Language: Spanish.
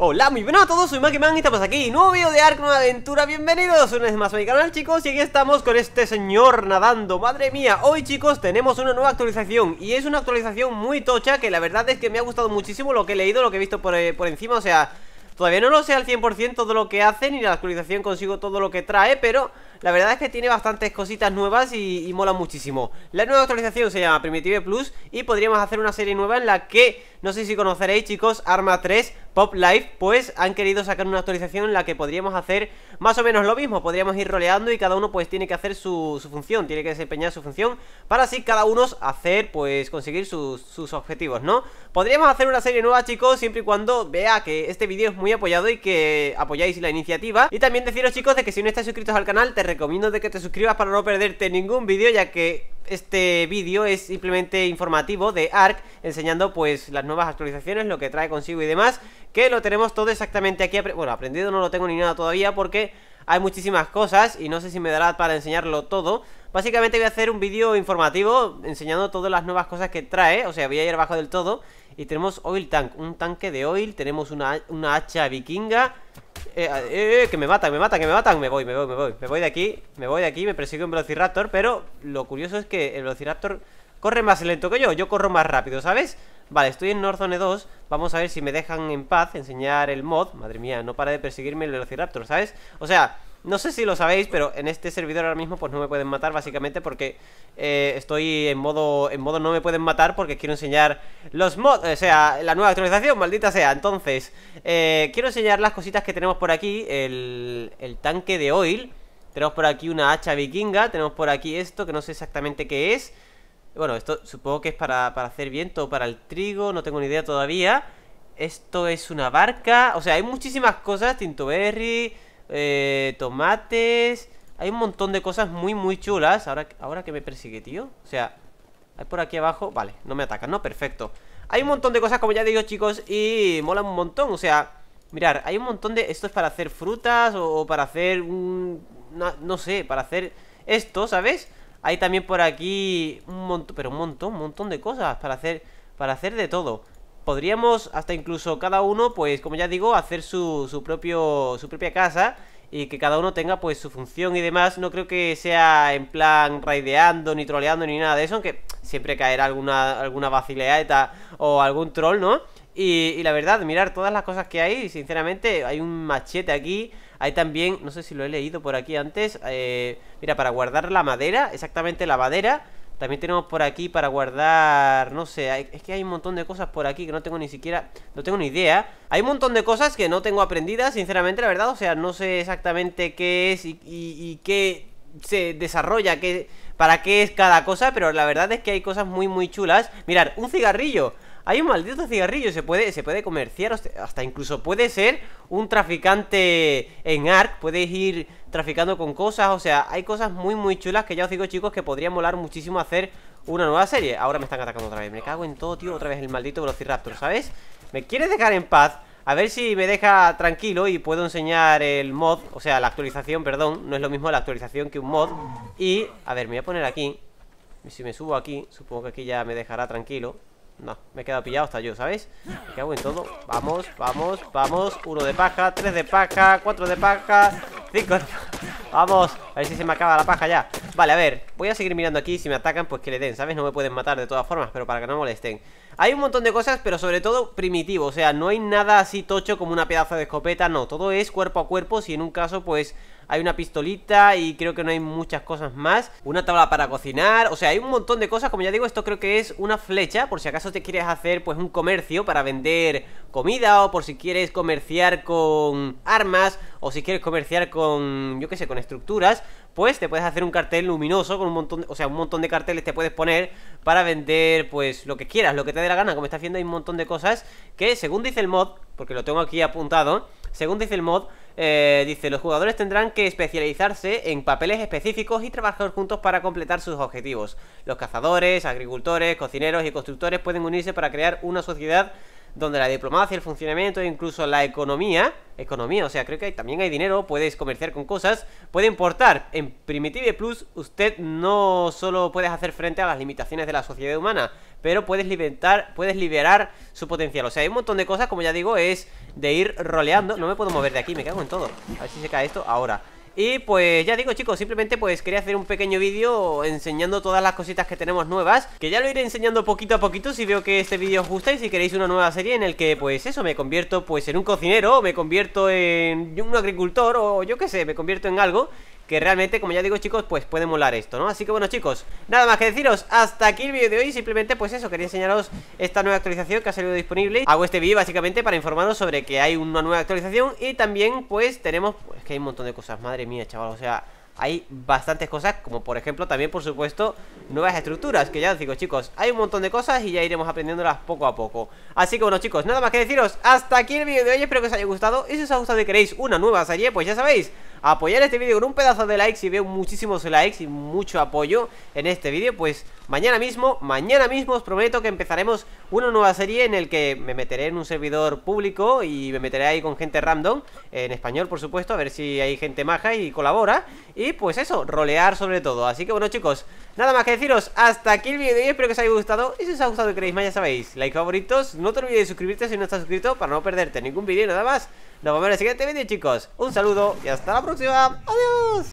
Hola, muy buenas a todos, soy Makiman y estamos aquí Nuevo video de Ark, nueva aventura, bienvenidos una vez más a mi canal chicos Y aquí estamos con este señor nadando Madre mía, hoy chicos tenemos una nueva actualización Y es una actualización muy tocha que la verdad es que me ha gustado muchísimo lo que he leído, lo que he visto por, eh, encima O sea, todavía no lo sé al 100% todo lo que hacen y la actualización consigo todo lo que trae Pero la verdad es que tiene bastantes cositas nuevas y, mola muchísimo. La nueva actualización se llama Primitive Plus y podríamos hacer una serie nueva en la que, no sé si conoceréis chicos, Arma 3, Pop Life, pues han querido sacar una actualización en la que podríamos hacer más o menos lo mismo. Podríamos ir roleando y cada uno pues tiene que hacer su, función, tiene que desempeñar su función para así cada uno hacer, pues conseguir sus, objetivos, ¿no? Podríamos hacer una serie nueva chicos, siempre y cuando vea que este vídeo es muy apoyado y que apoyáis la iniciativa. Y también deciros chicos de que si no estáis suscritos al canal, te recomiendo de que te suscribas para no perderte ningún vídeo ya que este vídeo es simplemente informativo de ARC, enseñando pues las nuevas actualizaciones, lo que trae consigo y demás, que lo tenemos todo exactamente aquí, bueno, aprendido no lo tengo ni nada todavía porque hay muchísimas cosas y no sé si me dará para enseñarlo todo. Básicamente voy a hacer un vídeo informativo enseñando todas las nuevas cosas que trae, o sea, voy a ir abajo del todo y tenemos oil tank, un tanque de oil, tenemos una, una hacha vikinga, eh, eh, eh, que me matan, me matan, que me matan Me voy, me voy, me voy, me voy de aquí Me voy de aquí, me persigue un Velociraptor Pero lo curioso es que el Velociraptor corre más lento que yo Yo corro más rápido, ¿sabes? Vale, estoy en North Zone 2 Vamos a ver si me dejan en paz enseñar el mod Madre mía, no para de perseguirme el Velociraptor, ¿sabes? O sea, no sé si lo sabéis, pero en este servidor ahora mismo pues no me pueden matar básicamente porque eh, estoy en modo en modo no me pueden matar porque quiero enseñar los mods, o sea, la nueva actualización, maldita sea. Entonces, eh, quiero enseñar las cositas que tenemos por aquí, el, el tanque de oil, tenemos por aquí una hacha vikinga, tenemos por aquí esto que no sé exactamente qué es. Bueno, esto supongo que es para, hacer viento o para el trigo, no tengo ni idea todavía. Esto es una barca, o sea, hay muchísimas cosas, Tintoberry... Eh, tomates. Hay un montón de cosas muy, muy chulas. Ahora, ahora que me persigue, tío. O sea, hay por aquí abajo. Vale, no me atacan, ¿no? Perfecto. Hay un montón de cosas, como ya digo, chicos, y mola un montón. O sea, mirar, hay un montón de... Esto es para hacer frutas o, para hacer un... No, no sé, para hacer esto, ¿sabes? Hay también por aquí un montón, pero un montón, un montón de cosas para hacer, para hacer de todo podríamos hasta incluso cada uno, pues como ya digo, hacer su, su, propio, su propia casa y que cada uno tenga pues su función y demás. No creo que sea en plan raideando, ni troleando, ni nada de eso, aunque siempre caerá alguna, alguna o algún troll, ¿no? Y, la verdad, mirar todas las cosas que hay, sinceramente, hay un machete aquí. Hay también, no sé si lo he leído por aquí antes, eh, mira, para guardar la madera, exactamente la madera. También tenemos por aquí para guardar, no sé, es que hay un montón de cosas por aquí que no tengo ni siquiera, no tengo ni idea. Hay un montón de cosas que no tengo aprendidas, sinceramente, la verdad. O sea, no sé exactamente qué es y, qué se desarrolla, qué, para qué es cada cosa, pero la verdad es que hay cosas muy, muy chulas. Mirad, un cigarrillo. Hay un maldito cigarrillo, se puede, se puede comerciar, hasta incluso puede ser un traficante en ARC, puedes ir traficando con cosas, o sea, hay cosas muy muy chulas que ya os digo chicos que podría molar muchísimo hacer una nueva serie. Ahora me están atacando otra vez, me cago en todo, tío, otra vez el maldito Velociraptor, ¿sabes? ¿Me quieres dejar en paz? A ver si me deja tranquilo y puedo enseñar el mod, o sea, la actualización, perdón, no es lo mismo la actualización que un mod. Y, a ver, me voy a poner aquí, si me subo aquí, supongo que aquí ya me dejará tranquilo no, me he quedado pillado hasta yo, ¿sabes? Me cago en todo Vamos, vamos, vamos Uno de paja, tres de paja, cuatro de paja Cinco Vamos, a ver si se me acaba la paja ya Vale, a ver, voy a seguir mirando aquí Si me atacan, pues que le den, ¿sabes? No me pueden matar de todas formas Pero para que no molesten Hay un montón de cosas, pero sobre todo primitivo O sea, no hay nada así tocho como una pedazo de escopeta No, todo es cuerpo a cuerpo Si en un caso, pues hay una pistolita y creo que no hay muchas cosas más. Una tabla para cocinar, o sea, hay un montón de cosas. Como ya digo, esto creo que es una flecha, por si acaso te quieres hacer pues un comercio para vender comida o por si quieres comerciar con armas o si quieres comerciar con, yo qué sé, con estructuras, pues te puedes hacer un cartel luminoso con un montón, o sea, un montón de carteles te puedes poner para vender pues lo que quieras, lo que te dé la gana, como está haciendo, hay un montón de cosas que según dice el mod, porque lo tengo aquí apuntado, según dice el mod, eh, dice, los jugadores tendrán que especializarse en papeles específicos y trabajar juntos para completar sus objetivos. Los cazadores, agricultores, cocineros y constructores pueden unirse para crear una sociedad donde la diplomacia, el funcionamiento e incluso la economía, economía, o sea, creo que hay, también hay dinero, puedes comerciar con cosas, puede importar. En Primitive Plus usted no solo puedes hacer frente a las limitaciones de la sociedad humana, pero puedes liberar, puedes liberar su potencial. O sea, hay un montón de cosas, como ya digo, es de ir roleando. No me puedo mover de aquí, me cago en todo. A ver si se cae esto ahora. Y pues ya digo chicos, simplemente pues quería hacer un pequeño vídeo enseñando todas las cositas que tenemos nuevas Que ya lo iré enseñando poquito a poquito si veo que este vídeo os gusta y si queréis una nueva serie en el que pues eso, me convierto pues en un cocinero me convierto en un agricultor o yo qué sé, me convierto en algo que realmente, como ya digo chicos, pues puede molar esto, ¿no? Así que bueno chicos, nada más que deciros, hasta aquí el vídeo de hoy, simplemente pues eso, quería enseñaros esta nueva actualización que ha salido disponible Hago este vídeo básicamente para informaros sobre que hay una nueva actualización y también pues tenemos, pues que hay un montón de cosas, madre mía chaval, o sea... Hay bastantes cosas, como por ejemplo también por supuesto nuevas estructuras Que ya os digo chicos, hay un montón de cosas y ya iremos aprendiéndolas poco a poco Así que bueno chicos, nada más que deciros, hasta aquí el vídeo de hoy, espero que os haya gustado Y si os ha gustado y queréis una nueva serie, pues ya sabéis apoyar este vídeo con un pedazo de like Si veo muchísimos likes y mucho apoyo en este vídeo Pues mañana mismo, mañana mismo os prometo que empezaremos una nueva serie En el que me meteré en un servidor público y me meteré ahí con gente random En español por supuesto, a ver si hay gente maja y colabora Y pues eso, rolear sobre todo Así que bueno chicos Nada más que deciros, hasta aquí el vídeo de espero que os haya gustado Y si os ha gustado y queréis más, ya sabéis, like favoritos No te olvides de suscribirte si no estás suscrito para no perderte ningún vídeo nada más Nos vemos en el siguiente vídeo chicos, un saludo y hasta la próxima, adiós